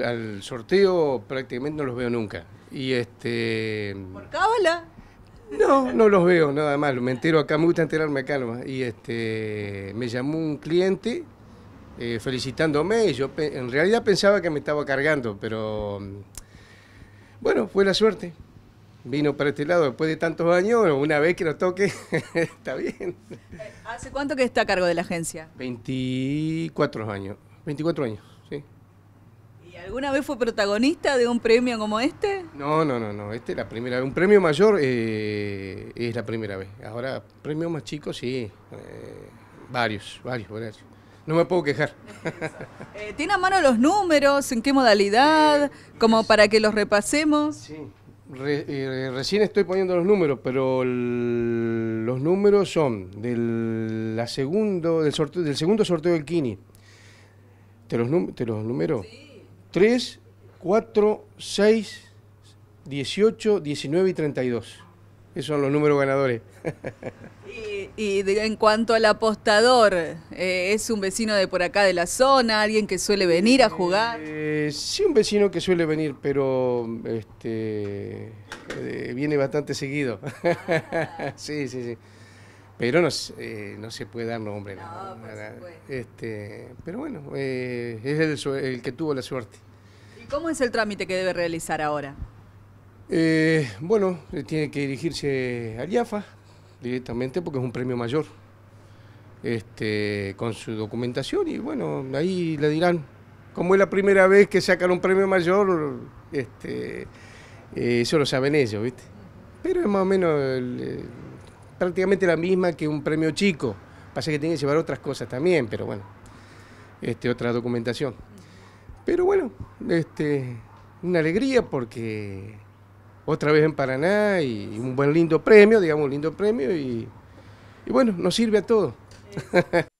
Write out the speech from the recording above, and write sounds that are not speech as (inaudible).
Al sorteo prácticamente no los veo nunca. Y este... ¿Por cábala? No, no los veo, nada más. Me entero acá, me gusta enterarme acá Y este, me llamó un cliente eh, felicitándome. Y yo en realidad pensaba que me estaba cargando, pero bueno, fue la suerte. Vino para este lado después de tantos años, una vez que lo toque, (laughs) está bien. Eh, ¿Hace cuánto que está a cargo de la agencia? 24 años. 24 años. ¿Alguna vez fue protagonista de un premio como este? No, no, no, no. Este es la primera vez. Un premio mayor eh, es la primera vez. Ahora, premios más chicos, sí. Eh, varios, varios, varios. No me puedo quejar. (laughs) Eh, ¿Tiene a mano los números? ¿En qué modalidad? Como para que los repasemos. Sí. recién estoy poniendo los números, pero los números son del, segundo, del, sorteo, del segundo sorteo del Kini. ¿Te los, te los Sí. 3, 4, 6, 18, 19 y 32. Esos son los números ganadores. (laughs) y, en cuanto al apostador, eh, ¿es un vecino de por acá de la zona? ¿Alguien que suele venir a jugar? Eh, sí, un vecino que suele venir, pero este, eh, viene bastante seguido. (laughs) sí, sí, sí pero no, eh, no se puede dar nombre. No, no, este, pero bueno, eh, es el, que tuvo la suerte. ¿Y cómo es el trámite que debe realizar ahora? Eh, bueno, tiene que dirigirse a IAFA directamente porque es un premio mayor. Este, con su documentación y bueno, ahí le dirán, como es la primera vez que sacan un premio mayor, este, eso lo saben ellos, ¿viste? Pero es más o menos el prácticamente la misma que un premio chico. Pasa que tiene que llevar otras cosas también, pero bueno, este, otra documentación. Pero bueno, este, una alegría porque otra vez en Paraná y un buen lindo premio, digamos un lindo premio y, y bueno, nos sirve a todos. (laughs)